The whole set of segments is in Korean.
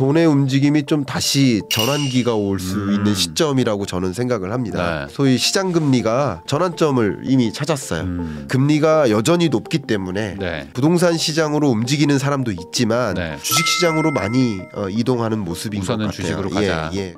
돈의 움직임이 좀 다시 전환기가 올수 음. 있는 시점이라고 저는 생각을 합니다. 네. 소위 시장 금리가 전환점을 이미 찾았어요. 음. 금리가 여전히 높기 때문에 네. 부동산 시장으로 움직이는 사람도 있지만 네. 주식 시장으로 많이 어, 이동하는 모습인 것 같아요. 주식으로 예, 가자. 예. 예.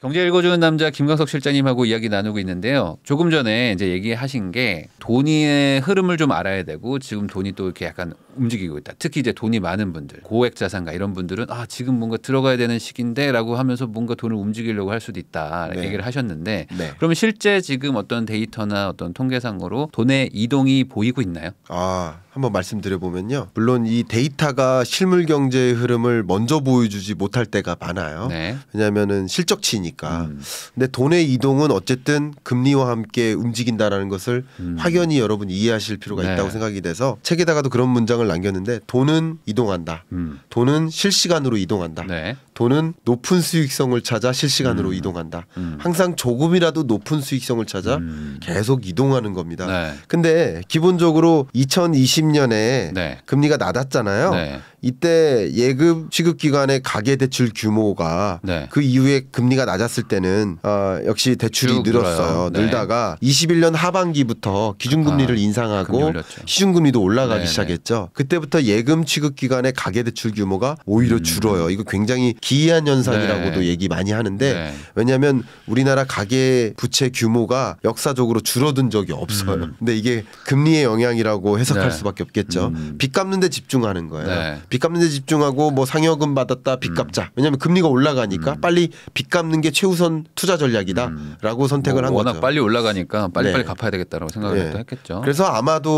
경제 읽어주는 남자 김광석 실장님하고 이야기 나누고 있는데요. 조금 전에 이제 얘기하신 게 돈의 흐름을 좀 알아야 되고 지금 돈이 또 이렇게 약간 움직이고 있다. 특히 이제 돈이 많은 분들, 고액 자산가 이런 분들은 아 지금 뭔가 들어가야 되는 시기인데라고 하면서 뭔가 돈을 움직이려고 할 수도 있다 네. 얘기를 하셨는데 네. 그러면 실제 지금 어떤 데이터나 어떤 통계상으로 돈의 이동이 보이고 있나요? 아 한번 말씀드려보면요. 물론 이 데이터가 실물 경제의 흐름을 먼저 보여주지 못할 때가 많아요. 네. 왜냐하면은 실적치니까. 음. 근데 돈의 이동은 어쨌든 금리와 함께 움직인다라는 것을 음. 확연히 여러분 이해하실 필요가 네. 있다고 생각이 돼서 책에다가도 그런 문장을 남겼는데 돈은 이동한다. 음. 돈은 실시간으로 이동한다. 네. 돈은 높은 수익성을 찾아 실시간으로 음. 이동한다. 음. 항상 조금이라도 높은 수익성을 찾아 음. 계속 이동하는 겁니다. 네. 근데 기본적으로 2020년에 네. 금리가 낮았잖아요. 네. 이때 예금 취급 기관의 가계 대출 규모가 네. 그 이후에 금리가 낮았을 때는 어, 역시 대출이 늘었어요. 네. 늘다가 21년 하반기부터 기준금리를 아, 인상하고 시중금리도 올라가기 네네. 시작했죠. 그때부터 예금 취급 기관의 가계 대출 규모가 오히려 음. 줄어요. 이거 굉장히 기이한 현상이라고도 네. 얘기 많이 하는데 네. 왜냐하면 우리나라 가계 부채 규모가 역사적으로 줄어든 적이 없어요. 음. 근데 이게 금리의 영향이라고 해석할 네. 수밖에 없겠죠. 음. 빚 갚는데 집중하는 거예요. 네. 빚 갚는 데 집중하고 뭐 상여금 받았다 빚 갚자. 음. 왜냐하면 금리가 올라가니까 음. 빨리 빚 갚는 게 최우선 투자 전략이다라고 음. 선택을 뭐, 한 워낙 거죠. 빨리 올라가니까 빨리 네. 빨리 갚아야 되겠다라고 생각을 네. 했겠죠. 그래서 아마도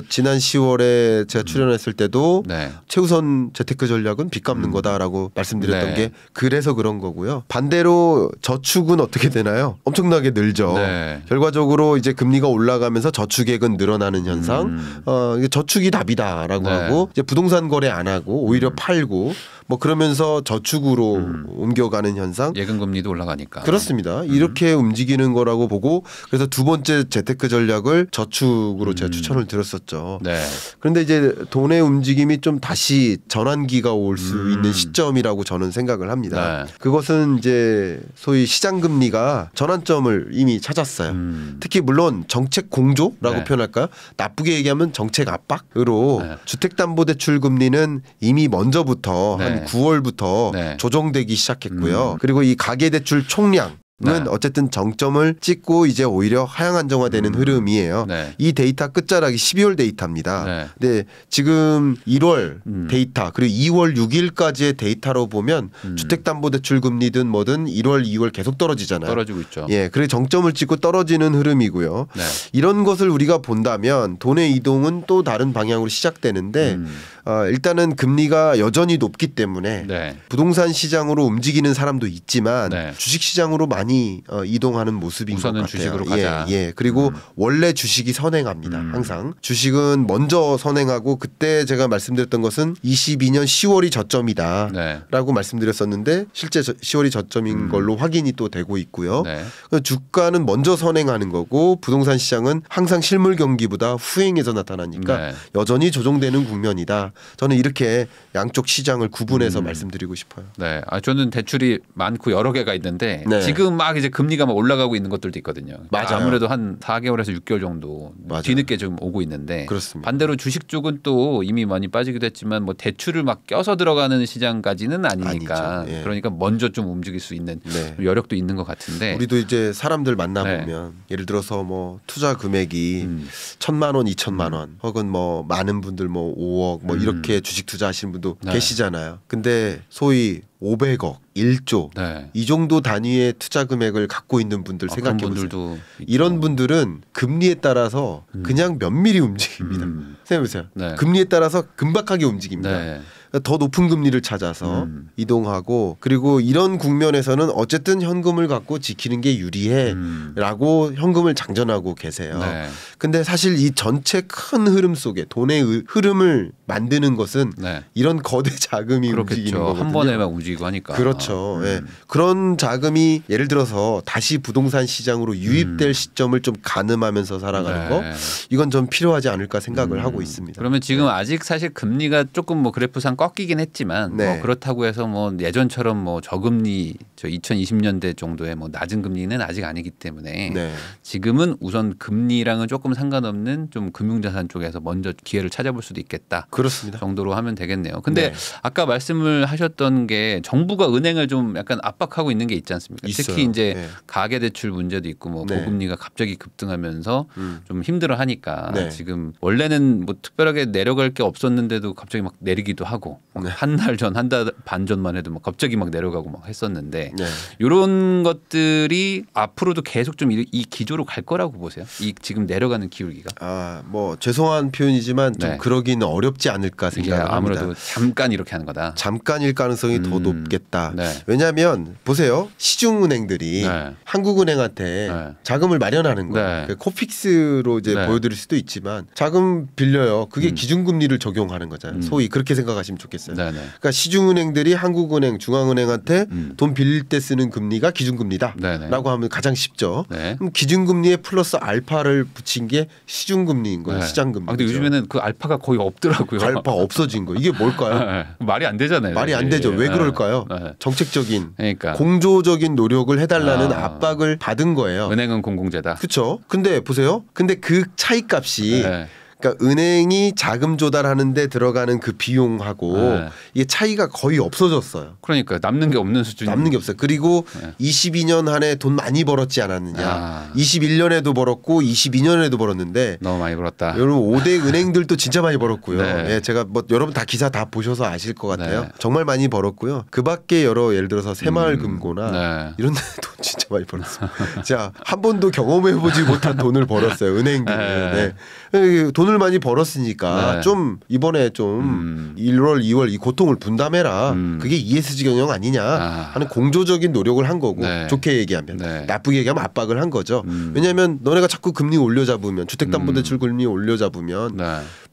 어, 지난 10월에 제가 음. 출연했을 때도 네. 최우선 재테크 전략은 빚 갚는 음. 거다라고 말씀드렸던 네. 게 그래서 그런 거고요. 반대로 저축은 어떻게 되나요? 엄청나게 늘죠. 네. 결과적으로 이제 금리가 올라가면서 저축액은 늘어나는 현상. 음. 어, 저축이 답이다라고 네. 하고 이제 부동산 거래 안 하고 오히려 팔고 뭐 그러면서 저축으로 음. 옮겨가는 현상. 예금 금리도 올라가니까. 그렇습니다. 음. 이렇게 음. 움직이는 거라고 보고 그래서 두 번째 재테크 전략을 저축으로 제가 음. 추천을 드렸었죠. 네. 그런데 이제 돈의 움직임이 좀 다시 전환기가 올수 음. 있는 시점이라고 저는 생각을 합니다. 네. 그것은 이제 소위 시장 금리가 전환점을 이미 찾았어요. 특히 물론 정책 공조라고 네. 표현할까 나쁘게 얘기하면 정책 압박으로 네. 주택담보대출 금리는 이미 먼저부터 네. 한 네. 9월부터 네. 조정되기 시작했고요. 음. 그리고 이 가계대출 총량 는 네. 어쨌든 정점을 찍고 이제 오히려 하향 안정화되는 음. 흐름이에요. 네. 이 데이터 끝자락이 12월 데이터입니다. 네. 근데 지금 1월 음. 데이터 그리고 2월 6일까지의 데이터로 보면 음. 주택담보대출 금리든 뭐든 1월, 2월 계속 떨어지잖아요. 떨어지고 있죠. 예, 그래 정점을 찍고 떨어지는 흐름이고요. 네. 이런 것을 우리가 본다면 돈의 이동은 또 다른 방향으로 시작되는데. 음. 어, 일단은 금리가 여전히 높기 때문에 네. 부동산 시장으로 움직이는 사람도 있지만 네. 주식 시장으로 많이 어, 이동하는 모습인 것 같아요. 주식으로 예, 가자. 예, 예. 그리고 음. 원래 주식이 선행합니다. 음. 항상 주식은 먼저 선행하고 그때 제가 말씀드렸던 것은 22년 10월이 저점이다라고 네. 말씀드렸었는데 실제 저, 10월이 저점인 음. 걸로 확인이 또 되고 있고요. 네. 그 주가는 먼저 선행하는 거고 부동산 시장은 항상 실물 경기보다 후행해서 나타나니까 네. 여전히 조정되는 국면이다. 저는 이렇게 양쪽 시장을 구분해서 음. 말씀드리고 싶어요. 네, 아 저는 대출이 많고 여러 개가 있는데 네. 지금 막 이제 금리가 막 올라가고 있는 것들도 있거든요. 그러니까 맞아 아무래도 한 4개월에서 6개월 정도 맞아요. 뒤늦게 좀 오고 있는데 그렇습니다. 반대로 주식 쪽은 또 이미 많이 빠지기도 했지만 뭐 대출을 막 껴서 들어가는 시장까지는 아니니까 예. 그러니까 먼저 좀 움직일 수 있는 네. 여력도 있는 것 같은데 우리도 이제 사람들 만나 보면 네. 예를 들어서 뭐 투자 금액이 음. 천만 원, 이천만 원 음. 혹은 뭐 많은 분들 뭐 5억 뭐 음. 이렇게 주식 투자하시는 분도 네. 계시잖아요. 근데 소위 500억, 1조 네. 이 정도 단위의 투자 금액을 갖고 있는 분들 아, 생각해 보세요. 이런 분들은 금리에 따라서 음. 그냥 몇밀리 움직입니다. 음. 생각해 보세요. 네. 금리에 따라서 금박하게 움직입니다. 네. 그러니까 더 높은 금리를 찾아서 음. 이동하고 그리고 이런 국면에서는 어쨌든 현금을 갖고 지키는 게 유리해라고 음. 현금을 장전하고 계세요. 네. 근데 사실 이 전체 큰 흐름 속에 돈의 흐름을 만드는 것은 네. 이런 거대 자금이 그렇겠죠. 움직이는 거거든요. 한 번에 막 움직이는 움직이고 하니까. 그렇죠. 음. 예. 그런 자금이 예를 들어서 다시 부동산 시장으로 유입될 음. 시점을 좀 가늠하면서 살아가는 네. 거 이건 좀 필요하지 않을까 생각을 음. 하고 있습니다. 그러면 지금 네. 아직 사실 금리가 조금 뭐 그래프상 꺾이긴 했지만 뭐 네. 뭐 그렇다고 해서 뭐 예전처럼 뭐 저금리 저 2020년대 정도의 뭐 낮은 금리는 아직 아니기 때문에 네. 지금은 우선 금리랑은 조금 상관없는 좀 금융자산 쪽에서 먼저 기회를 찾아볼 수도 있겠다. 그렇습니다. 정도로 하면 되겠네요. 근데 네. 아까 말씀을 하셨던 게 정부가 은행을 좀 약간 압박하고 있는 게 있지 않습니까? 있어요. 특히 이제 네. 가계 대출 문제도 있고 뭐 네. 고금리가 갑자기 급등하면서 음. 좀 힘들어 하니까 네. 지금 원래는 뭐 특별하게 내려갈 게 없었는데도 갑자기 막 내리기도 하고 네. 한달 전 한 달 반 전만 해도 막 갑자기 막 내려가고 막 했었는데 네. 이런 것들이 앞으로도 계속 좀 이 기조로 갈 거라고 보세요. 이 지금 내려가는 기울기가. 아뭐 죄송한 표현이지만 좀 네. 그러기는 어렵지 않을까 생각합니다. 아무래도 잠깐 이렇게 하는 거다. 잠깐일 가능성이 음. 더 높겠다. 음, 네. 왜냐하면 보세요 시중은행들이 네. 한국은행한테 네. 자금을 마련하는 거 네. 그 코픽스로 이제 네. 보여드릴 수도 있지만 자금 빌려요. 그게 음. 기준금리를 적용하는 거잖아요. 음. 소위 그렇게 생각하시면 좋겠어요. 네, 그러니까 시중은행들이 한국은행, 중앙은행한테 음. 돈 빌릴 때 쓰는 금리가 기준금리다라고 하면 가장 쉽죠. 그럼 기준금리에 플러스 알파를 붙인 게 시중금리인 거예요. 시장금리. 아, 근데 요즘에는 그 알파가 거의 없더라고요. 알파 없어진 거. 이게 뭘까요? 말이 안 되잖아요. 말이 안 되죠. 왜 그럴까? 그까요 네. 정책적인 그러니까. 공조적인 노력을 해달라는 아. 압박을 받은 거예요. 은행은 공공재다. 그렇죠. 근데 보세요. 근데 그 차이값이 네. 그러니까 은행이 자금 조달하는데 들어가는 그 비용하고 네. 이게 차이가 거의 없어졌어요. 그러니까 남는 게 없는 수준. 남는 게 없어요. 그리고 네. 22년 한 해 돈 많이 벌었지 않았느냐. 아. 21년에도 벌었고 22년에도 벌었는데 너무 많이 벌었다. 여러분 5대 은행들도 진짜 많이 벌었고요. 네. 예, 제가 뭐 여러분 다 기사 다 보셔서 아실 것 같아요. 네. 정말 많이 벌었고요. 그밖에 여러 예를 들어서 새마을금고나 음. 네. 이런 데돈 진짜 많이 벌었어요 자, 제한 번도 경험해보지 못한 돈을 벌었어요. 은행들. 네. 네. 예, 돈을 많이 벌었으니까 네. 좀 이번에 좀 음. 1월, 2월 이 고통을 분담해라. 음. 그게 ESG 경영 아니냐 아. 하는 아. 공조적인 노력을 한 거고 네. 좋게 얘기하면 네. 나쁘게 얘기하면 압박을 한 거죠. 음. 왜냐하면 너네가 자꾸 금리 올려 잡으면 주택담보대출 음. 금리 올려 잡으면 네.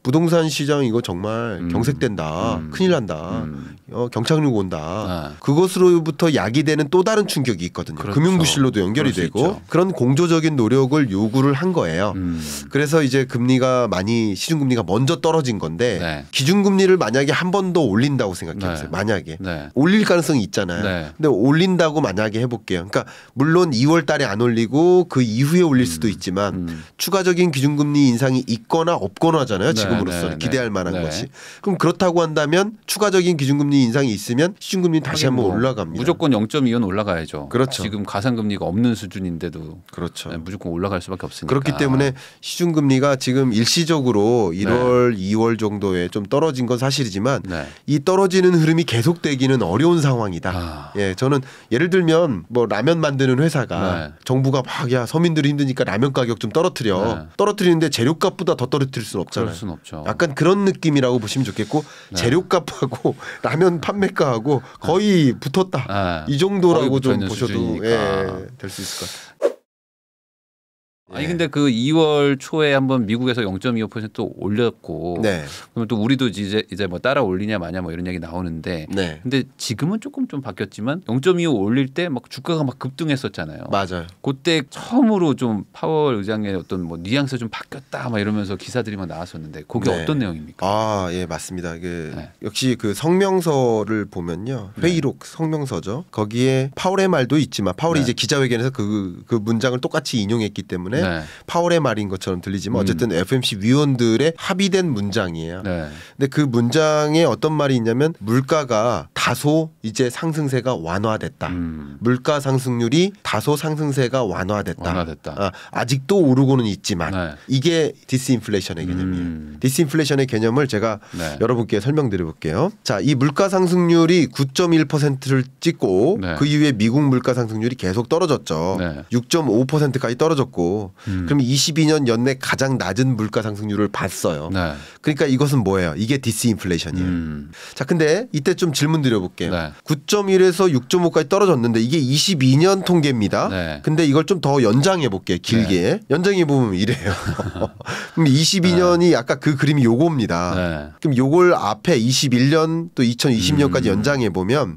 부동산 시장 이거 정말 음. 경색된다. 음. 큰일 난다. 음. 어, 경착륙 온다. 네. 그것으로부터 야기되는 또 다른 충격이 있거든요. 그렇죠. 금융 부실로도 연결이 되고 있죠. 그런 공조적인 노력을 요구를 한 거예요. 음. 그래서 이제 금리가 많이 시중 금리가 먼저 떨어진 건데 네. 기준 금리를 만약에 한 번 더 올린다고 생각해 보세요. 네. 만약에 네. 올릴 가능성이 있잖아요. 네. 근데 올린다고 만약에 해 볼게요. 그러니까 물론 2월 달에 안 올리고 그 이후에 올릴 수도 음. 있지만 음. 추가적인 기준 금리 인상이 있거나 없거나잖아요. 하 네. 지금으로서 네, 네, 네. 기대할 만한 것이. 그럼 그렇다고 한다면 추가적인 기준금리 인상이 있으면 시중금리 다시 한번 뭐 올라갑니다. 무조건 0.25는 올라가야죠. 그렇죠. 지금 가상금리가 없는 수준인데도 그렇죠. 무조건 올라갈 수밖에 없으니까. 그렇기 때문에 시중금리가 지금 일시적으로 1월, 2월 정도에 좀 떨어진 건 사실이지만 이 떨어지는 흐름이 계속되기는 어려운 상황이다. 아. 예, 저는 예를 들면 뭐 라면 만드는 회사가 네. 정부가 막 야 서민들이 힘드니까 라면 가격 좀 떨어뜨려 네. 떨어뜨리는데 재료값보다 더 떨어뜨릴 수 없잖아요. 없죠. 약간 그런 느낌이라고 보시면 좋겠고 네. 재료값하고 라면 판매가하고 거의 네. 붙었다. 네. 이 정도라고 좀 보셔도 예, 될 수 있을 것 같아요. 아니 예. 근데 그 2월 초에 한번 미국에서 0.25% 올렸고 네. 그러면 또 우리도 이제 이제 뭐 따라 올리냐 마냐 뭐 이런 얘기 나오는데 네. 근데 지금은 조금 좀 바뀌었지만 0.25 올릴 때 막 주가가 막 급등했었잖아요. 맞아요. 그때 처음으로 좀 파월 의장의 어떤 뭐 뉘앙스 좀 바뀌었다 막 이러면서 기사들이 막 나왔었는데 그게 네. 어떤 내용입니까? 아, 예, 맞습니다. 그 네. 역시 그 성명서를 보면요. 네. 회의록 성명서죠. 거기에 파월의 말도 있지만 파월이 네. 이제 기자회견에서 그그 그 문장을 똑같이 인용했기 때문에 때문에 네. 파월의 말인 것처럼 들리지만 음. 어쨌든 음. FMC 위원들의 합의된 문장이에요. 네. 근데 그 문장에 어떤 말이 있냐면 물가가 다소 이제 상승세가 완화됐다. 음. 물가 상승률이 다소 상승세가 완화됐다. 완화됐다. 아, 아직도 오르고는 있지만 네. 이게 디스인플레이션의 음. 개념이에요. 음. 디스인플레이션의 개념을 제가 네. 여러분께 설명드려 볼게요. 자, 이 물가 상승률이 9.1%를 찍고 네. 그 이후에 미국 물가 상승률이 계속 떨어졌죠. 6.5%까지 떨어졌고 음. 그럼 22년 연내 가장 낮은 물가 상승률을 봤어요. 네. 그러니까 이것은 뭐예요? 이게 디스인플레이션이에요. 음. 자, 근데 이때 좀 질문 드려볼게요. 네. 9.1에서 6.5까지 떨어졌는데 이게 22년 통계입니다. 네. 근데 이걸 좀 더 연장해 볼게 길게 네. 연장해 보면 이래요. 그럼 22년이 아까 그 그림이 요겁니다. 네. 그럼 요걸 앞에 21년 또 2020년까지 음. 연장해 보면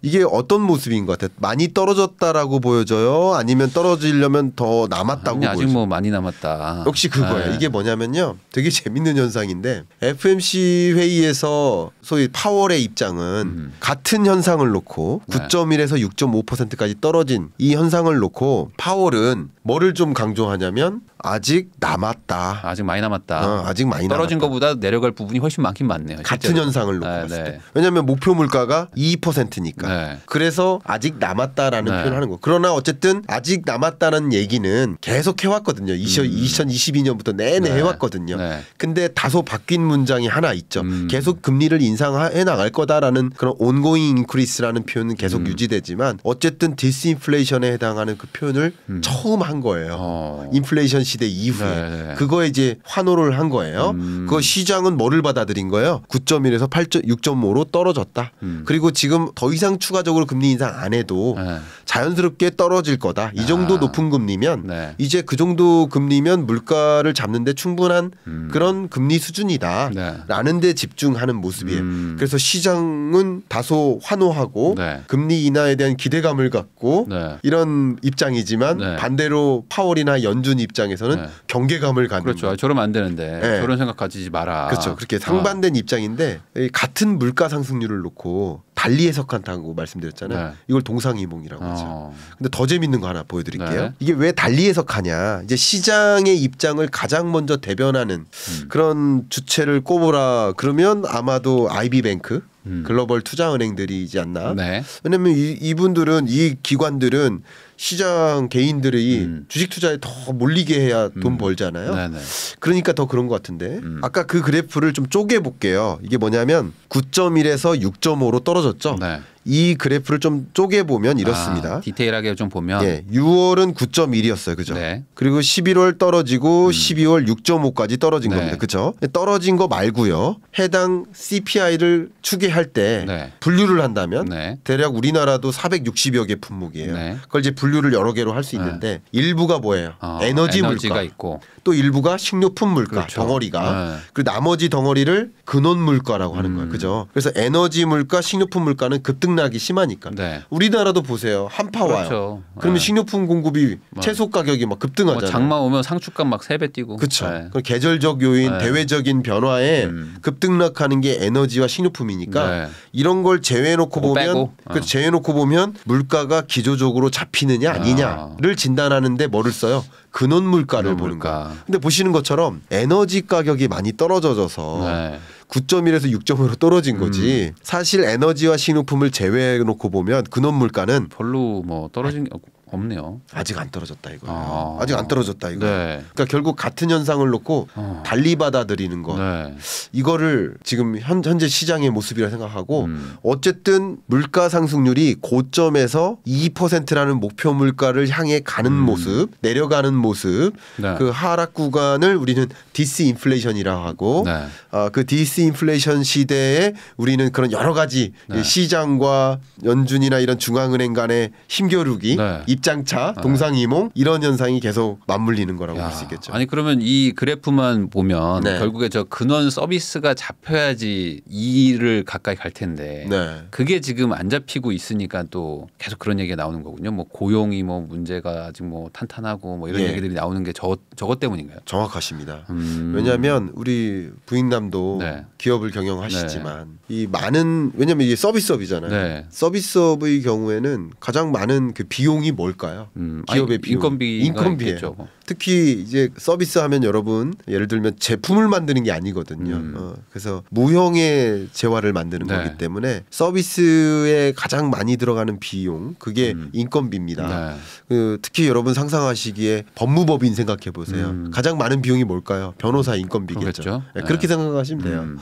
이게 어떤 모습인 것 같아요? 많이 떨어졌다라고 보여져요? 아니면 떨어지려면 더 남았다고 나오고 아직 뭐 많이 남았다. 역시 그거예요. 네. 이게 뭐냐면요. 되게 재밌는 현상인데 FMC 회의에서 소위 파월의 입장은 음. 같은 현상을 놓고 9.1에서 6.5%까지 떨어진 이 현상을 놓고 파월은 뭐를 좀 강조하냐면 아직 남았다. 아직 많이 남았다. 어, 아직 많이 떨어진 남았다. 것보다 내려갈 부분이 훨씬 많긴 많네요. 같은 실제로. 현상을 놓고 네, 봤을 네. 때. 왜냐하면 목표 물가가 2%니까. 네. 그래서 아직 남았다라는 네. 표현을 하는 거. 그러나 어쨌든 아직 남았다는 얘기는 계속 계속 해왔거든요. 20, 음. 2022년부터 내내 네. 해왔거든요. 네. 근데 다소 바뀐 문장이 하나 있죠. 음. 계속 금리를 인상해 나갈 거다라는 그런 온고잉 인크리스라는 표현은 계속 음. 유지되지만 어쨌든 디스인플레이션에 해당하는 그 표현을 음. 처음 한 거예요. 어. 인플레이션 시대 이후에 네, 네 그거에 이제 환호를 한 거예요. 그 시장은 뭐를 받아들인 거예요? 9.1에서 8. 6.5로 떨어졌다. 음. 그리고 지금 더 이상 추가적으로 금리 인상 안 해도 네. 자연스럽게 떨어질 거다. 이 정도 아. 높은 금리면 네. 이제 이제 그 정도 금리면 물가를 잡는데 충분한 음. 그런 금리 수준이다라는 데 집중하는 모습이에요. 음. 그래서 시장은 다소 환호하고 네. 금리 인하에 대한 기대감을 갖고 네. 이런 입장이지만 네. 반대로 파월이나 연준 입장에서는 네. 경계감을 갖는 그렇죠. 아, 저러면 안 되는데 네. 저런 생각 가지지 마라. 그렇죠. 그렇게 어. 상반된 어. 입장인데 같은 물가 상승률을 놓고 달리 해석한다고 말씀드렸잖아요. 네. 이걸 동상이몽이라고 하죠. 어. 근데 더 재밌는 거 하나 보여드릴게요. 이게 왜 달리 해석 가냐 이제 시장의 입장을 가장 먼저 대변하는 음. 그런 주체를 꼽으라 그러면 아마도 아이비뱅크 음. 글로벌 투자은행들이지 않나. 네. 왜냐하면 이, 이분들은 이 기관들은 시장 개인들이 음. 주식 투자에 더 몰리게 해야 음. 돈 벌잖아요. 네네. 네. 그러니까 더 그런 것 같은데 음. 아까 그 그래프를 좀 쪼개 볼게요. 이게 뭐냐면 9.1에서 6.5로 떨어졌죠. 네. 이 그래프를 좀 쪼개 보면 이렇습니다. 아, 디테일하게 좀 보면 예, 6월은 9.1이었어요, 그죠? 네. 그리고 11월 떨어지고 음. 12월 6.5까지 떨어진 네. 겁니다, 그죠? 떨어진 거 말고요. 해당 CPI를 추계할 때 네. 분류를 한다면 네. 대략 우리나라도 460여 개 품목이에요. 네. 그걸 이제 분 분류를 여러 개로 할수 네. 있는데 일부가 뭐예요? 어, 에너지 물가 있고 또 일부가 식료품 물가 그렇죠. 덩어리가 네. 그리고 나머지 덩어리를 근원 물가라고 하는 음. 거예요. 그죠? 그래서 에너지 물가, 식료품 물가는 급등락이 심하니까 네. 우리나라도 보세요 한파 그렇죠. 와요. 그러면 네. 식료품 공급이 채소 가격이 막 급등하잖아요. 뭐 장마 오면 상추값 막 세 배 뛰고 그렇죠. 그 계절적 요인, 대외적인 변화에 음. 급등락하는 게 에너지와 식료품이니까 이런 걸 제외해놓고 보면 그 그렇죠. 어. 제외해놓고 보면 물가가 기조적으로 잡히는 있느냐 아. 아니냐를 진단하는데 뭐를 써요? 근원 물가를 근원 보는 물가. 거. 근데 보시는 것처럼 에너지 가격이 많이 떨어져서 네. 9.1에서 6.5로 떨어진 거지. 음. 사실 에너지와 식료품을 제외해 놓고 보면 근원 물가는 별로 뭐 떨어진 게 없고 없네요. 아직 안 떨어졌다 이거예요. 아. 직안 떨어졌다 이거. 네. 그러니까 결국 같은 현상을 놓고 어. 달리 받아들이는 것. 네. 이거를 지금 현, 재 시장의 모습이라 생각하고 음. 어쨌든 물가 상승률이 고점에서 2%라는 목표 물가를 향해 가는 음. 모습, 내려가는 모습, 네. 그 하락 구간을 우리는 디스인플레이션이라 고 하고 네. 아, 그 디스인플레이션 시대에 우리는 그런 여러 가지 네. 시장과 연준이나 이런 중앙은행 간의 힘겨루기 네. 입장차, 동상이몽 이런 현상이 계속 맞물리는 거라고 볼 수 있겠죠. 아니 그러면 이 그래프만 보면 네. 결국에 저 근원 서비스가 잡혀야지 이를 가까이 갈 텐데 네. 그게 지금 안 잡히고 있으니까 또 계속 그런 얘기가 나오는 거군요. 뭐 고용이 뭐 문제가 지금 뭐 탄탄하고 뭐 이런 예. 얘기들이 나오는 게 저 저것 때문인가요? 정확하십니다. 음. 왜냐하면 우리 부인남도 네. 기업을 경영하시지만 네. 이 많은 왜냐하면 이게 서비스업이잖아요. 네. 서비스업의 경우에는 가장 많은 그 비용이 뭐 뭘까요? 음, 기업의 비용. 인건비 인건비예요. 특히 이제 서비스 하면 여러분 예를 들면 제품을 만드는 게 아니거든요. 음. 어, 그래서 무형의 재화를 만드는 네. 거기 때문에 서비스에 가장 많이 들어가는 비용 그게 음. 인건비입니다. 네. 그, 특히 여러분 상상하시기에 법무법인 생각해 보세요. 음. 가장 많은 비용이 뭘까요? 변호사 인건비겠죠. 네, 네, 그렇게 생각하시면 돼요. 음.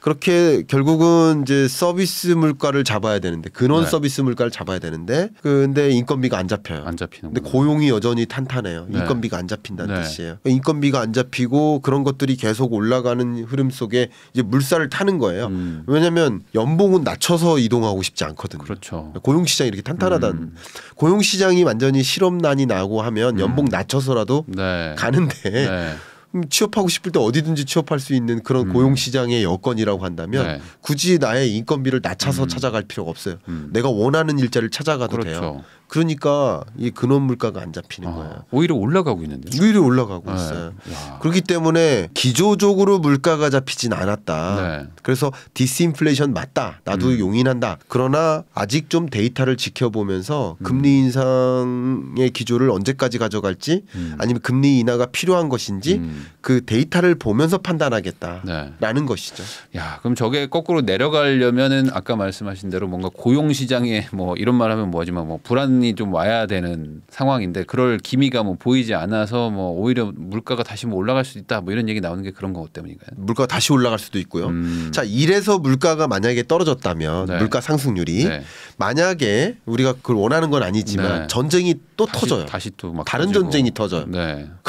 그렇게 결국은 이제 서비스 물가를 잡아야 되는데 근원 네. 서비스 물가를 잡아야 되는데 근데 인건비가 안 잡혀요. 안 잡히는. 근데 고용이 여전히 탄탄해요. 네. 인건비가 인건비가 안 잡힌다는 네. 뜻이에요. 인건비가 안 잡히고 그런 것들이 계속 올라가는 흐름 속에 이제 물살을 타는 거예요. 음. 왜냐하면 연봉은 낮춰서 이동하고 싶지 않거든요. 그렇죠. 고용 시장이 이렇게 탄탄하다는 음. 고용 시장이 완전히 실업난이 나고 하면 음. 연봉 낮춰서라도 네. 가는데. 네. 음, 취업하고 싶을 때 어디든지 취업할 수 있는 그런 음. 고용 시장의 여건이라고 한다면 네. 굳이 나의 인건비를 낮춰서 음. 찾아갈 필요가 없어요. 음. 내가 원하는 일자를 찾아가도 그렇죠. 돼요. 그러니까 이 근원 물가가 안 잡히는 아, 거예요. 오히려 올라가고 있는데. 오히려 올라가고 네. 있어요. 와. 그렇기 때문에 기조적으로 물가가 잡히진 않았다. 네. 그래서 디스인플레이션 맞다. 나도 음. 용인한다. 그러나 아직 좀 데이터를 지켜보면서 음. 금리 인상의 기조를 언제까지 가져갈지 음. 아니면 금리 인하가 필요한 것인지 음. 그 데이터를 보면서 판단하겠다라는 네. 것이죠. 야, 그럼 저게 거꾸로 내려가려면은 아까 말씀하신 대로 뭔가 고용 시장에 뭐 이런 말하면 뭐하지만 뭐 불안 돈이 좀 와야 되는 상황인데 그럴 기미가 뭐 보이지 않아서 뭐 오히려 물가가 다시 뭐 올라갈 수도 있다 뭐 이런 얘기 나오는 게 그런 것 때문인가요? 물가가 다시 올라갈 수도 있고요. 음. 자, 이래서 물가가 만약에 떨어졌다면 네. 물가 상승률이 네. 만약에 우리가 그걸 원하는 건 아니지만 네. 전쟁이 또 다시, 터져요. 다시 또 다른 터지고. 전쟁이 터져요. 네.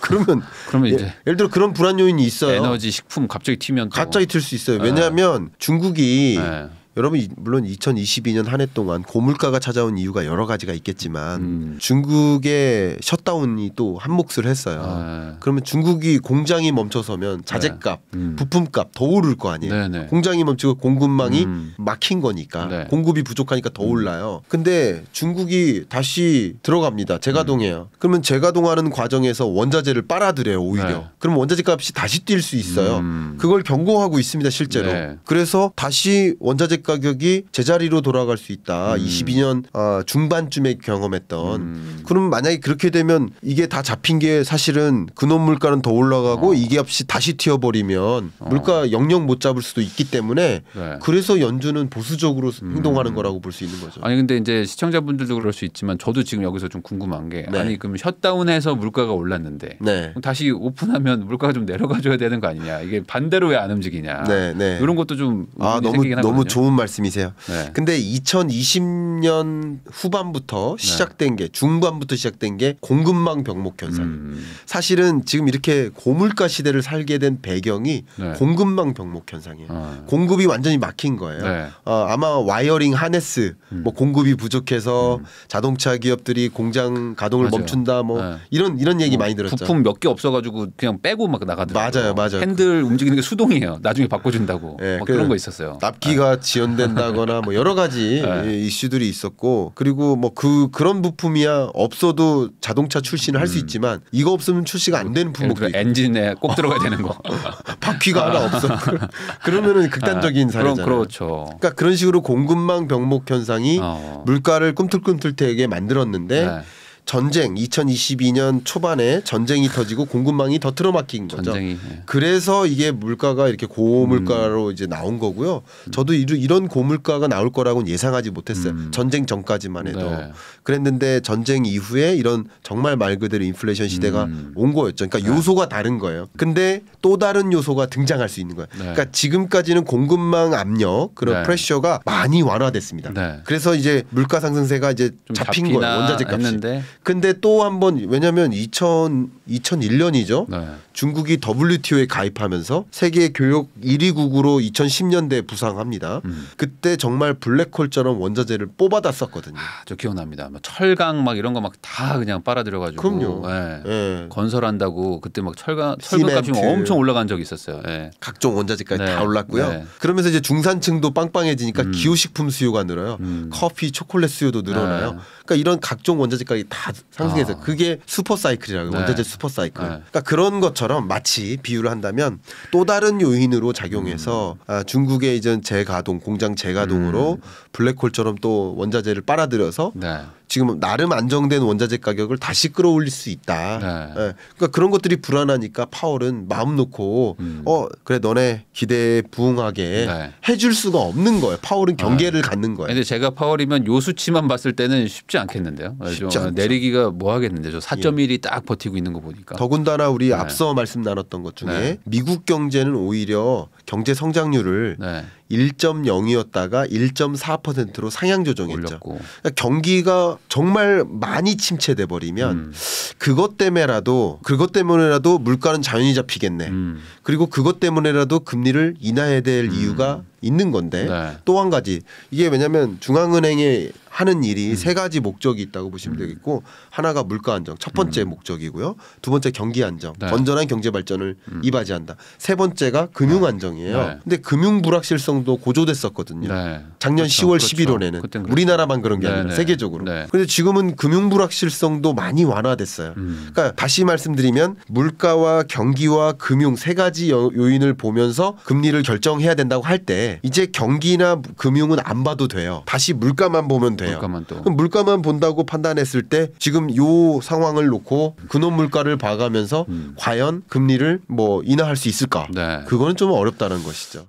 그러면 그러면 예, 이제 예, 를 들어 그런 불안 요인이 있어요. 에너지 식품 갑자기 튀면 갑자기 튈 수 있어요. 왜냐하면 중국이 네. 여러분 물론 2022년 한 해 동안 고물가가 찾아온 이유가 여러 가지가 있겠지만 음. 중국의 셧다운이 또 한몫을 했어요. 아. 그러면 중국이 공장이 멈춰서면 자재값, 네. 음. 부품값 더 오를 거 아니에요. 네네. 네. 공장이 멈추고 공급망이 음. 막힌 거니까 네. 공급이 부족하니까 더 음. 올라요. 근데 중국이 다시 들어갑니다. 재가동해요. 그러면 재가동하는 과정에서 원자재를 빨아들여요 오히려. 네. 그럼 원자재 값이 다시 뛸 수 있어요. 음. 그걸 경고하고 있습니다 실제로. 네. 그래서 다시 원자재 가격이 제자리로 돌아갈 수 있다. 음. 22년 어, 아, 중반쯤에 경험했던. 음. 그럼 만약에 그렇게 되면 이게 다 잡힌 게 사실은 근원 물가는 더 올라가고 어. 이게 없이 다시 튀어버리면 어. 물가 영영 못 잡을 수도 있기 때문에 네. 그래서 연준은 보수적으로 음. 행동하는 거라고 볼 수 있는 거죠. 아니 근데 이제 시청자분들도 그럴 수 있지만 저도 지금 여기서 좀 궁금한 게 네. 아니 그럼 셧다운해서 물가가 올랐는데 네. 다시 오픈하면 물가가 좀 내려가 줘야 되는 거 아니냐 이게 반대로 왜 안 움직이냐 네, 네. 이런 것도 좀 아, 너무 너무 좋은 말씀이세요. 네. 근데 2020년 후반부터 네. 시작된 게 중반부터 시작된 게 공급망 병목 현상. 음. 사실은 지금 이렇게 고물가 시대를 살게 된 배경이 네. 공급망 병목 현상이에요. 아. 공급이 완전히 막힌 거예요. 네. 어, 아마 와이어링 하네스 음. 뭐 공급이 부족해서 음. 자동차 기업들이 공장 가동을 맞아요. 멈춘다 뭐 네. 이런 이런 얘기 어, 많이 들었죠. 부품 몇 개 없어가지고 그냥 빼고 막 나가더라고요. 맞아요, 맞아요. 핸들 움직이는 게 수동이에요. 나중에 바꿔준다고 네, 막 그 그런 거 있었어요. 납기가 네. 지연 마련된다거나 뭐 여러 가지 네. 예, 이슈들이 있었고 그리고 뭐 그 그런 부품이야 없어도 자동차 출시는 할수 음. 있지만 이거 없으면 출시가 안 되는 부품목 엔진에 꼭 들어가야 되는 거 바퀴가 하나 없어 네. 그러면은 극단적인 네. 사례잖아요. 그렇죠. 그러니까 그런 식으로 공급망 병목 현상이 어. 물가를 꿈틀꿈틀하게 만들었는데. 네. 전쟁 2022년 초반에 전쟁이 터지고 공급망이 더 틀어막힌 거죠. 전쟁이, 예. 그래서 이게 물가가 이렇게 고물가로 음. 이제 나온 거고요. 음. 저도 이런 고물가가 나올 거라고는 예상하지 못했어요. 음. 전쟁 전까지만 해도 네. 그랬는데 전쟁 이후에 이런 정말 말 그대로 인플레이션 시대가 음. 온 거였죠. 그러니까 네. 요소가 다른 거예요. 근데 또 다른 요소가 등장할 수 있는 거예요. 네. 그러니까 지금까지는 공급망 압력 그런 네. 프레셔가 많이 완화됐습니다. 네. 그래서 이제 물가 상승세가 이제 잡힌 거예요. 원자재 값이. 했는데. 근데 또 한 번 왜냐하면 2000 2001년이죠. 네. 중국이 WTO에 가입하면서 세계 교육 1위국으로 2010년대 부상합니다. 음. 그때 정말 블랙홀처럼 원자재를 뽑아놨었거든요. 아, 저 기억납니다. 막 철강 막 이런 거 막 다 그냥 빨아들여가지고 그럼요. 예. 예. 건설한다고 그때 막 철강 철강값이 엄청 올라간 적이 있었어요. 예. 각종 원자재까지 네. 다 올랐고요. 네. 그러면서 이제 중산층도 빵빵해지니까 음. 기호식품 수요가 늘어요. 음. 커피, 초콜릿 수요도 늘어나요. 네. 그러니까 이런 각종 원자재까지 다 상승해서 아. 그게 슈퍼 사이클이라고 네. 원자재 슈퍼 사이클. 네. 그러니까 그런 것처럼 마치 비유를 한다면 또 다른 요인으로 작용해서 음. 아, 중국의 이제 재가동 공장 재가동으로 음. 블랙홀처럼 또 원자재를 빨아들여서 네. 지금 나름 안정된 원자재 가격을 다시 끌어올릴 수 있다. 네. 네. 그러니까 그런 것들이 불안하니까 파월은 마음 놓고 음. 어 그래 너네 기대에 부응하게 네. 해줄 수가 없는 거예요. 파월은 네. 경계를 갖는 거예요. 근데 제가 파월이면 요 수치만 봤을 때는 쉽지 않겠는데요. 쉽지 어, 내리기가 뭐 하겠는데 저 4.1이 예. 딱 버티고 있는 거 보니까. 더군다나 우리 네. 앞서 말씀 나눴던 것 중에 미국 경제는 오히려 경제 성장률을 네. 1.0이었다가 1.4%로 상향 조정했죠. 그러니까 경기가 정말 많이 침체돼 버리면 음. 그것 때문에라도 그것 때문에라도 물가는 자연히 잡히겠네. 음. 그리고 그것 때문에라도 금리를 인하해야 될 음. 이유가 있는 건데 네. 또한 가지 이게 왜냐하면 중앙은행에 하는 일이 음. 세 가지 목적이 있다고 보시면 음. 되겠고 하나가 물가 안정 첫 번째 음. 목적이고요 두 번째 경기 안정 네. 건전한 경제 발전을 음. 이바지한다 세 번째가 금융 네. 안정이에요 네. 근데 금융 불확실성도 고조됐었거든요 네. 작년 그렇죠. 10월 그렇죠. 11월에는 우리나라만 그런 게 네, 아니라 세계적으로 그런데 지금은 금융 불확실성도 많이 완화됐어요 음. 그러니까 다시 말씀드리면 물가와 경기와 금융 세 가지 가지 요인을 보면서 금리를 결정해야 된다고 할 때 이제 경기나 금융은 안 봐도 돼요. 다시 물가만 보면 돼요. 물가만 또. 그럼 물가만 본다고 판단했을 때 지금 요 상황을 놓고 근원 물가를 봐가면서 음. 과연 금리를 뭐 인하할 수 있을까? 네. 그거는 좀 어렵다는 것이죠.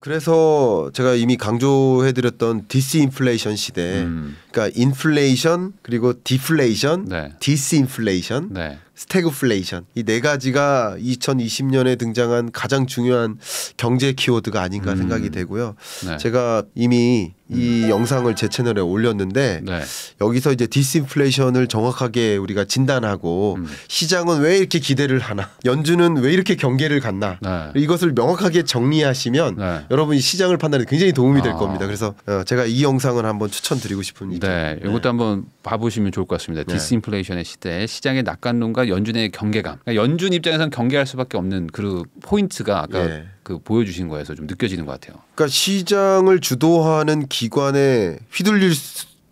그래서 제가 이미 강조해드렸던 디스인플레이션 시대, 음. 그러니까 인플레이션 그리고 디플레이션, 네. 디스인플레이션, 네. 스태그플레이션 이 네 가지가 2020년에 등장한 가장 중요한 경제 키워드가 아닌가 음. 생각이 되고요. 네. 제가 이미 이 음. 영상을 제 채널에 올렸는데 네. 여기서 이제 디스인플레이션을 정확하게 우리가 진단하고 음. 시장은 왜 이렇게 기대를 하나 연준은 왜 이렇게 경계를 갖나 네. 이것을 명확하게 정리하시면 네. 여러분이 시장을 판단에 굉장히 도움이 될 아. 겁니다. 그래서 어, 제가 이 영상을 한번 추천드리고 싶은 네, 이것도 네. 한번 봐보시면 좋을 것 같습니다. 네. 디스인플레이션의 시대 시장의 낙관론과 그러니까 연준의 경계감. 그러니까 연준 입장에선 경계할 수밖에 없는 그 포인트가 아까 예. 그 보여주신 거에서 좀 느껴지는 것 같아요. 그러니까 시장을 주도하는 기관에 휘둘릴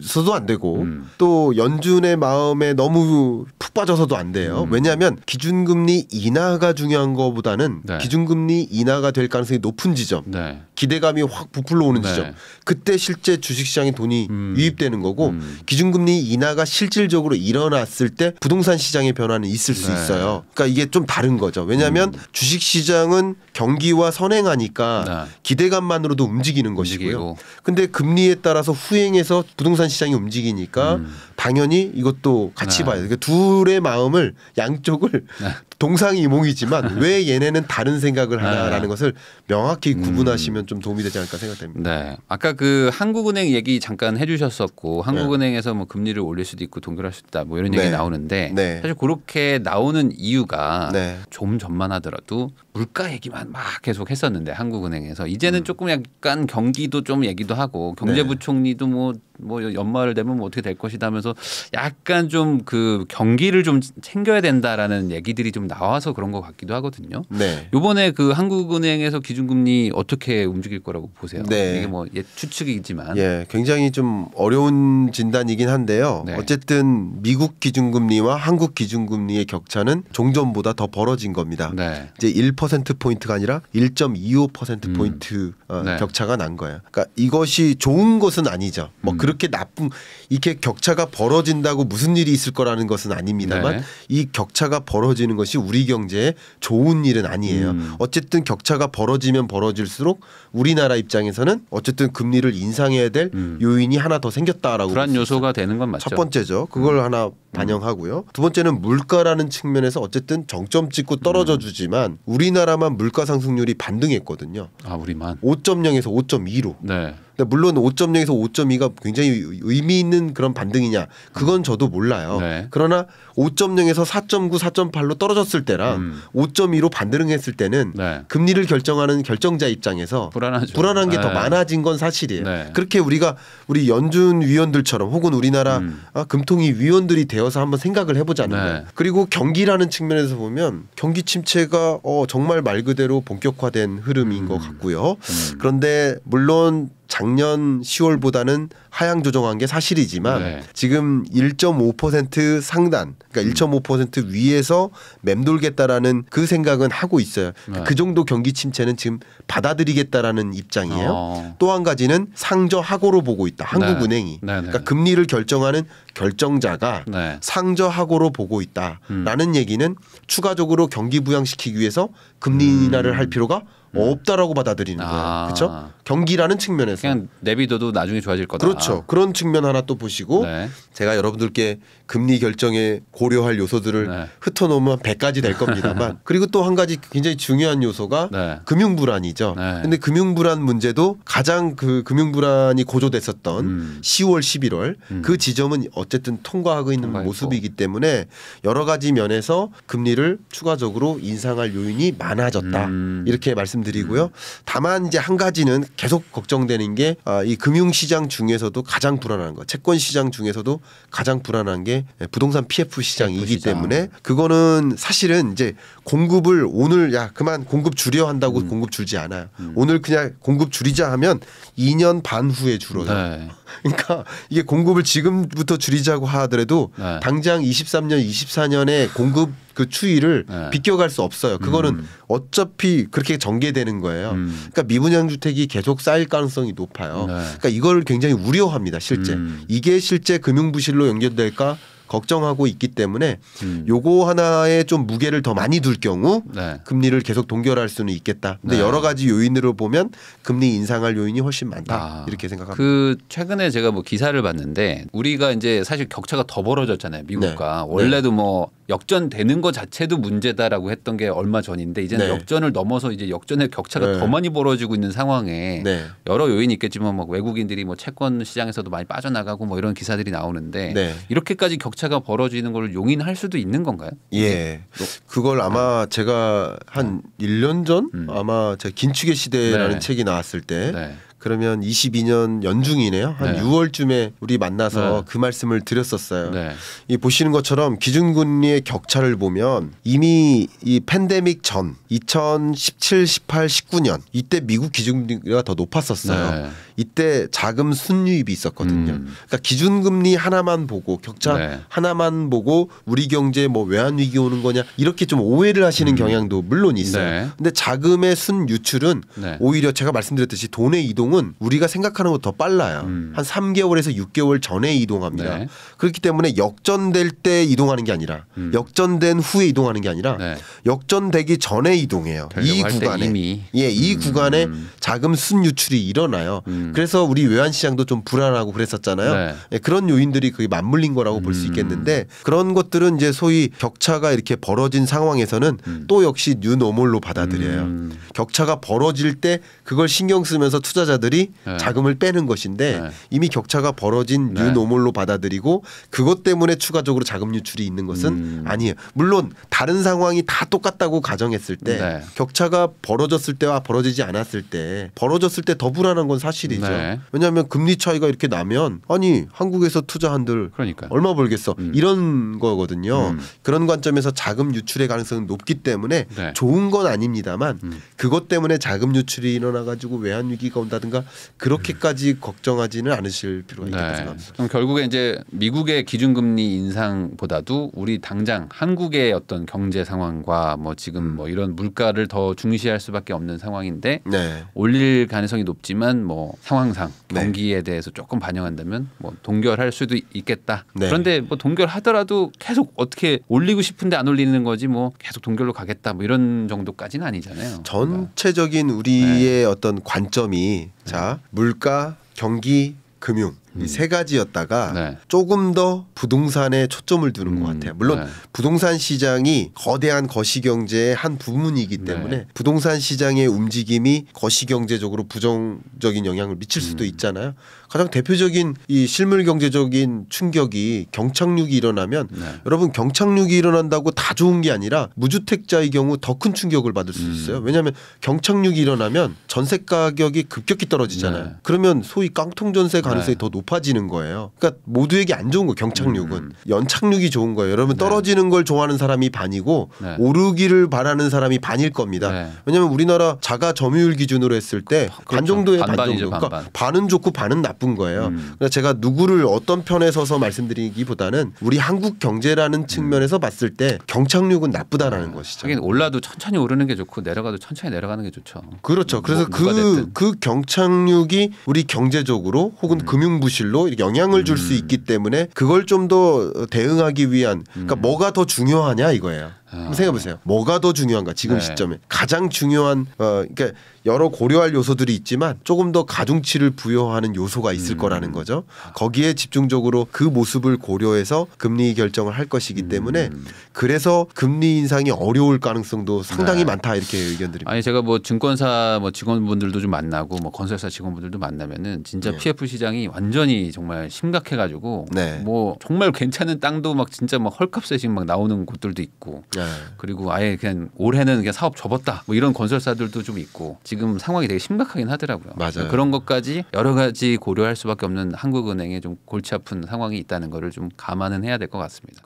수도안 되고 음. 또 연준의 마음에 너무 푹 빠져서도 안 돼요. 음. 왜냐하면 기준금리 인하가 중요한 것보다는 네. 기준금리 인하가 될 가능성이 높은 지점. 네. 기대감이 확 부풀러 오는 네. 지점. 그때 실제 주식시장에 돈이 음. 유입되는 거고 음. 기준금리 인하가 실질적으로 일어났을 때 부동산 시장의 변화는 있을 수 네. 있어요. 그러니까 이게 좀 다른 거죠. 왜냐하면 음. 주식시장은 경기와 선행하니까 네. 기대감만으로도 움직이는 것이고요. 이고 근데 금리에 따라서 후행해서 부동산 시장이 움직이니까 음. 당연히 이것도 같이 네. 봐야 돼요. 그러니까 둘의 마음을 양쪽을 네. 동상이몽이지만 왜 얘네는 다른 생각을 하냐라는 네. 것을 명확히 음. 구분하시면 음. 좀 도움이 되지 않을까 생각됩니다. 네. 아까 그 한국은행 얘기 잠깐 해주셨었고 한국은행에서 네. 뭐 금리를 올릴 수도 있고 동결할 수도 있다 뭐 이런 얘기 네. 나오는데 네. 사실 그렇게 나오는 이유가 좀 전만 하더라도 물가 얘기만 막 계속 했었는데 한국은행에서 이제는 음. 조금 약간 경기도 좀 얘기도 하고 경제부총리도 뭐뭐 뭐 연말을 되면 뭐 어떻게 될 것이다 하면서 약간 좀 그 경기를 좀 챙겨야 된다라는 얘기들이 좀 나와서 그런 것 같기도 하거든요. 네. 이번에 그 한국은행에서 기준금리 어떻게 움직일 거라고 보세요? 네. 이게 뭐 추측이지만 예, 굉장히 좀 어려운 진단이긴 한데요. 네. 어쨌든 미국 기준금리와 한국 기준금리의 격차는 종전보다 더 벌어진 겁니다. 네. 이제 1 1.5% 포인트가 아니라 1.25% 포인트 음. 어, 네. 격차가 난 거예요. 그러니까 이것이 좋은 것은 아니죠. 뭐 음. 그렇게 나쁜 이렇게 격차가 벌어진다고 무슨 일이 있을 거라는 것은 아닙니다만 네. 이 격차가 벌어지는 것이 우리 경제에 좋은 일은 아니에요. 음. 어쨌든 격차가 벌어지면 벌어질수록 우리나라 입장에서는 어쨌든 금리를 인상해야 될 음. 요인이 하나 더 생겼다라고 불안 요소가 되는 건 맞죠. 첫 번째죠. 그걸 음. 하나 반영하고요. 두 번째는 물가라는 측면에서 어쨌든 정점 찍고 떨어져 음. 주지만 우리 우리나라만 물가 상승률이 반등했거든요. 아 우리만 5.0에서 5.2로. 네. 그러 그러니까 물론 5.0에서 5.2가 굉장히 의미 있는 그런 반등이냐 그건 저도 몰라요. 네. 그러나 5.0에서 4.9, 4.8로 떨어졌을 때랑 음. 5.2로 반등했을 때는 네. 금리를 결정하는 결정자 입장에서 불안하죠. 불안한 게더 네. 많아진 건 사실이에요. 네. 그렇게 우리가 우리 연준 위원들처럼 혹은 우리나라 음. 아, 금통위 위원들이 되어서 한번 생각을 해보자는 네. 그리고 경기라는 측면에서 보면 경기 침체가 어, 정말 말 그대로 본격화된 흐름인 음. 것 같고요. 음. 그런데 물론 작년 10월보다는 하향 조정한 게 사실이지만 네. 지금 1.5% 상단 그러니까 음. 1.5% 위에서 맴돌겠다라는 그 생각은 하고 있어요. 그러니까 네. 그 정도 경기 침체는 지금 받아들이겠다라는 입장이에요. 어. 또한 가지는 상저하고로 보고 있다. 한국은행이 네. 네, 네 그러니까 네. 금리를 결정하는 결정자가 상저하고로 보고 있다라는 음. 얘기는 추가적으로 경기 부양시키기 위해서 금리 인하를 음. 할 필요가 음. 없다라고 받아들이는 거예요. 아. 그렇죠? 경기라는 측면에서 그냥 내비둬도 나중에 좋아질 거다. 그렇죠. 그런 측면 하나 또 보시고 네. 제가 여러분들께 금리 결정에 고려할 요소들을 네. 흩어놓으면 100가지 될 겁니다만 그리고 또 한 가지 굉장히 중요한 요소가 네. 금융 불안이죠. 네. 근데 금융 불안 문제도 가장 그 금융 불안이 고조됐었던 음. 10월 11월 음. 그 지점은 어쨌든 통과하고 있는 통과했고. 모습이기 때문에 여러 가지 면에서 금리를 추가적으로 인상할 요인이 많아졌다. 음. 이렇게 말씀드리고요. 음. 다만 이제 한 가지는 계속 걱정되는 게이 아, 금융시장 중에서도 가장 불안한 거 채권 시장 중에서도 가장 불안한 게 부동산 PF 시장이기 PF 시장. 때문에 그거는 사실은 이제 공급을 오늘 야 그만 공급 줄여 한다고 음. 공급 줄지 않아요. 음. 오늘 그냥 공급 줄이자 하면 2년 반 후에 줄어요. 네. 그러니까 이게 공급을 지금부터 줄이자고 하더라도 네. 당장 23년, 24년에 공급 그 추이를 네. 비껴갈 수 없어요. 그거는 음. 어차피 그렇게 전개되는 거예요. 음. 그러니까 미분양 주택이 계속 쌓일 가능성이 높아요. 네. 그러니까 이걸 굉장히 우려합니다. 실제 음. 이게 실제 금융 부실로 연결될까? 걱정하고 있기 때문에 음. 요거 하나에 좀 무게를 더 많이 둘 경우 네. 금리를 계속 동결할 수는 있겠다. 근데 네. 여러 가지 요인으로 보면 금리 인상할 요인이 훨씬 많다. 아. 이렇게 생각합니다. 그 최근에 제가 뭐 기사를 봤는데 우리가 이제 사실 격차가 더 벌어졌잖아요. 미국과 네. 원래도 네. 뭐 역전되는 것 자체도 문제다라고 했던 게 얼마 전인데 이제는 네. 역전을 넘어서 이제 역전의 격차가 네. 더 많이 벌어지고 있는 상황에 네. 여러 요인이 있겠지만 막 외국인들이 뭐 채권 시장에서도 많이 빠져나가고 뭐 이런 기사들이 나오는데 네. 이렇게까지 격차가 벌어지는 걸 용인할 수도 있는 건가요? 예. 뭐 그걸 아마 제가 한 1년 전 음. 아마 제가 긴축의 시대라는 네. 책이 나왔을 때 네. 그러면 22년 연중이네요. 한 네. 6월쯤에 우리 만나서 네. 그 말씀을 드렸었어요. 네. 이 보시는 것처럼 기준금리의 격차를 보면 이미 이 팬데믹 전 2017, 18, 19년 이때 미국 기준금리가 더 높았었어요. 네. 이때 자금 순유입이 있었거든요. 음. 그러니까 기준금리 하나만 보고 격차 네. 하나만 보고 우리 경제 에뭐 외환 위기 오는 거냐 이렇게 좀 오해를 하시는 음. 경향도 물론 있어요. 네. 근데 자금의 순유출은 오히려 제가 말씀드렸듯이 돈의 이동 이동은 우리가 생각하는 것더 보 빨라요. 음. 한 3개월에서 6개월 전에 이동합니다. 네. 그렇기 때문에 역전될 때 이동하는 게 아니라 음. 역전된 후에 이동하는 게 아니라 네. 역전되기 전에 이동해요. 이 구간에 예, 이 음. 구간에 자금 순 유출이 일어나요. 음. 그래서 우리 외환 시장도 좀 불안하고 그랬었잖아요. 네. 예, 그런 요인들이 그게 맞물린 거라고 볼수 음. 있겠는데 그런 것들은 이제 소위 격차가 이렇게 벌어진 상황에서는 음. 또 역시 뉴노멀로 받아들여요. 격차가 벌어질 때 그걸 신경 쓰면서 투자자들 투자자들이 네. 자금을 빼는 것인데 네. 이미 격차가 벌어진 네. 뉴노멀로 받아들이고 그것 때문에 추가적으로 자금 유출이 있는 것은 음. 아니에요. 물론 다른 상황이 다 똑같다고 가정했을 때 네. 격차가 벌어졌을 때와 벌어지지 않았을 때 벌어졌을 때 더 불안한 건 사실이죠. 네. 왜냐하면 금리 차이가 이렇게 나면 아니 한국에서 투자한들 그러니까. 얼마 벌겠어 음. 이런 거거든요. 음. 그런 관점에서 자금 유출의 가능성은 높기 때문에 네. 좋은 건 아닙니다만 음. 그것 때문에 자금 유출이 일어나가지고 외환 위기가 온다든가 된다가 그러니까 그렇게까지 걱정하지는 않으실 필요가 있다 네. 생각합니다. 그럼 결국에 이제 미국의 기준금리 인상보다도 우리 당장 한국의 어떤 경제 상황과 뭐 지금 뭐 이런 물가를 더 중시할 수밖에 없는 상황인데 네. 올릴 가능성이 높지만 뭐 상황상 네. 경기에 네. 대해서 조금 반영한다면 뭐 동결할 수도 있겠다. 네. 그런데 뭐 동결하더라도 계속 어떻게 올리고 싶은데 안 올리는 거지 뭐 계속 동결로 가겠다 뭐 이런 정도까지는 아니잖아요. 전체적인 네. 우리의 어떤 관점이 네. 자, 물가, 경기, 금융 이세 음. 가지였다가 네. 조금 더 부동산에 초점을 두는 음. 것 같아요. 물론 네. 부동산 시장이 거대한 거시경제의 한부분이기 네. 때문에 네. 부동산 시장의 움직임이 거시경제적으로 부정적인 영향을 미칠 수도 음. 있잖아요. 가장 대표적인 이 실물 경제적인 충격이 경착륙이 일어나면 네. 여러분 경착륙이 일어난다고 다 좋은 게 아니라 무주택자의 경우 더 큰 충격을 받을 수 음. 있어요. 음. 왜냐하면 경착륙이 일어나면 전세 가격이 급격히 떨어지잖아요. 네. 그러면 소위 깡통 전세 가능성이 네. 더 높아지는 거예요. 그러니까 모두에게 안 좋은 거 경착륙은 음. 연착륙이 좋은 거예요. 여러분 네. 떨어지는 걸 좋아하는 사람이 반이고 네. 오르기를 바라는 사람이 반일 겁니다. 네. 왜냐하면 우리나라 자가 점유율 기준으로 했을 때반 그렇죠. 정도의 반 정도. 반반이죠, 그러니까 반반. 반은 좋고 반은 나쁘. 나쁜 거예요. 음. 그래서 제가 누구를 어떤 편에 서서 말씀드리기보다는 우리 한국 경제라는 측면에서 음. 봤을 때 경착륙은 나쁘다라는 음. 것이죠. 하긴 올라도 천천히 오르는 게 좋고 내려가도 천천히 내려가는 게 좋죠. 그렇죠. 뭐 그래서 그그 그 경착륙이 우리 경제적으로 혹은 음. 금융 부실로 영향을 줄수 음. 있기 때문에 그걸 좀 더 대응하기 위한 그러니까 음. 뭐가 더 중요하냐 이거예요. 한번 아. 생각해 보세요. 뭐가 더 중요한가 지금 네. 시점에 가장 중요한 어 그러니까 여러 고려할 요소들이 있지만 조금 더 가중치를 부여하는 요소가 있을 음. 거라는 거죠. 거기에 집중적으로 그 모습을 고려해서 금리 결정을 할 것이기 때문에 음. 그래서 금리 인상이 어려울 가능성도 상당히 네. 많다 이렇게 의견드립니다. 아니 제가 뭐 증권사 뭐 직원분들도 좀 만나고 뭐 건설사 직원분들도 만나면은 진짜 네. PF 시장이 완전히 정말 심각해 가지고 네. 뭐 정말 괜찮은 땅도 막 진짜 막 헐값에 지금 막 나오는 곳들도 있고 네. 네. 그리고 아예 그냥 올해는 그냥 사업 접었다 뭐 이런 건설사들도 좀 있고 지금 상황이 되게 심각하긴 하더라고요. 맞아요. 그러니까 그런 것까지 여러 가지 고려할 수밖에 없는 한국은행의 좀 골치 아픈 상황이 있다는 거를 좀 감안은 해야 될 것 같습니다.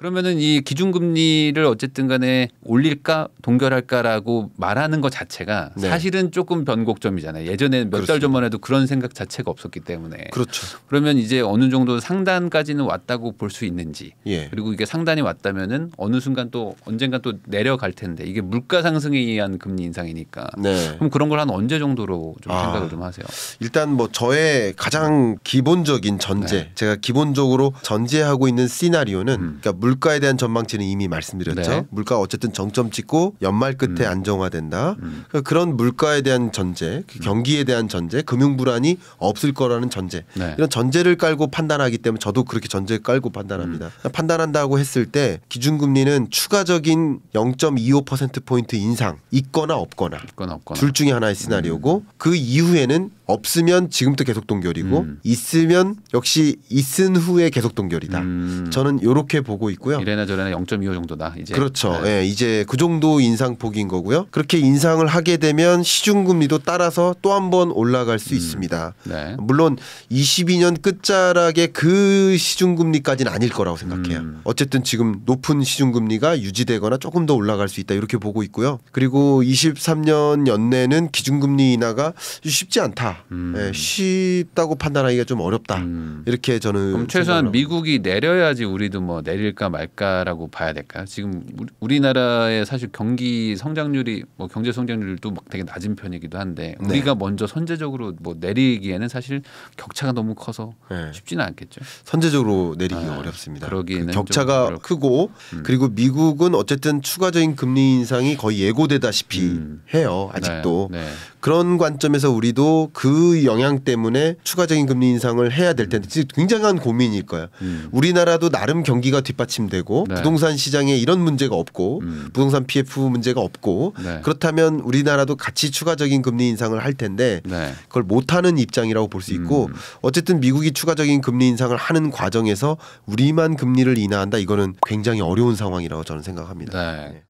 그러면은 이 기준금리를 어쨌든 간에 올릴까 동결할까라고 말하는 것 자체가 네. 사실은 조금 변곡점이잖아요. 예전에 몇 달 전만 해도 그런 생각 자체가 없었기 때문에. 그렇죠. 그러면 이제 어느 정도 상단까지는 왔다고 볼 수 있는지 예. 그리고 이게 상단이 왔다면은 어느 순간 또 언젠간 또 내려갈 텐데 이게 물가 상승에 의한 금리 인상이니까 네. 그럼 그런 걸 한 언제 정도로 좀 아. 생각을 좀 하세요? 일단 뭐 저의 가장 기본적인 전제 네. 제가 기본적으로 전제하고 있는 시나리오는 음. 그러니까 물 물가에 대한 전망치는 이미 말씀드렸죠. 네. 물가 어쨌든 정점 찍고 연말 끝에 음. 안정화된다. 음. 그러니까 그런 물가에 대한 전제, 그 음. 경기에 대한 전제, 금융 불안이 없을 거라는 전제 네. 이런 전제를 깔고 판단하기 때문에 저도 그렇게 전제 깔고 판단합니다. 음. 그러니까 판단한다고 했을 때 기준금리는 추가적인 0.25% 포인트 인상 있거나 없거나, 있거나 없거나. 둘 중에 하나의 시나리오고 음. 그 이후에는 없으면 지금도 계속 동결이고 음. 있으면 역시 있은 후에 계속 동결이다. 음. 저는 이렇게 보고 있고요. 이래나 저래나 0.25 정도다. 이제 그렇죠. 네. 예, 네. 네, 이제 그 정도 인상 폭인 거고요. 그렇게 인상을 하게 되면 시중 금리도 따라서 또 한 번 올라갈 수 음. 있습니다. 네. 물론 22년 끝자락에 그 시중 금리까지는 아닐 거라고 생각해요. 음. 어쨌든 지금 높은 시중 금리가 유지되거나 조금 더 올라갈 수 있다 이렇게 보고 있고요. 그리고 23년 연내는 기준 금리 인하가 쉽지 않다. 음. 예, 쉽다고 판단하기가 좀 어렵다. 음. 이렇게 저는 그럼 최소한 미국이 내려야지 우리도 뭐 내릴까 말까라고 봐야 될까요? 지금 우리나라의 사실 경기 성장률이 뭐 경제 성장률도 막 되게 낮은 편이기도 한데 네. 우리가 먼저 선제적으로 뭐 내리기에는 사실 격차가 너무 커서 네. 쉽지는 않겠죠. 선제적으로 내리기가 아, 어렵습니다. 그러기는 그 격차가 크고 음. 그리고 미국은 어쨌든 추가적인 금리 인상이 거의 예고되다시피 음. 해요. 아직도 네. 네. 그런 관점에서 우리도 그그 영향 때문에 추가적인 금리 인상을 해야 될 텐데 굉장한 고민일 거예요. 음. 우리나라도 나름 경기가 뒷받침되고 네. 부동산 시장에 이런 문제가 없고 음. 부동산 PF 문제가 없고 네. 그렇다면 우리나라도 같이 추가적인 금리 인상을 할 텐데 네. 그걸 못하는 입장이라고 볼 수 있고 음. 어쨌든 미국이 추가적인 금리 인상을 하는 과정에서 우리만 금리를 인하한다 이거는 굉장히 어려운 상황이라고 저는 생각합니다. 네. 예.